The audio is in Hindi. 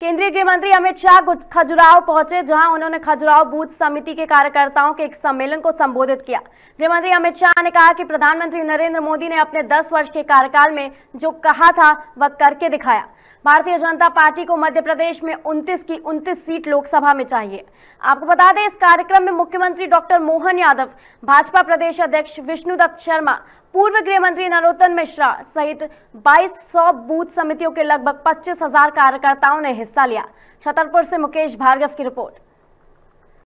केंद्रीय गृह मंत्री अमित शाह खजुराव पहुंचे जहां उन्होंने खजुराव बूथ समिति के कार्यकर्ताओं के एक सम्मेलन को संबोधित किया गृह मंत्री अमित शाह ने कहा कि प्रधानमंत्री नरेंद्र मोदी ने अपने 10 वर्ष के कार्यकाल में जो कहा था वह करके दिखाया भारतीय जनता पार्टी को मध्य प्रदेश में 29 की 29 सीट लोकसभा में चाहिए आपको बता दें इस कार्यक्रम में मुख्यमंत्री डॉक्टर मोहन यादव भाजपा प्रदेश अध्यक्ष विष्णुदत्त शर्मा पूर्व गृह मंत्री नरोत्तम मिश्रा सहित 2200 बूथ समितियों के लगभग पच्चीस हजार कार्यकर्ताओं ने हिस्सा लिया छतरपुर से मुकेश भार्गव की रिपोर्ट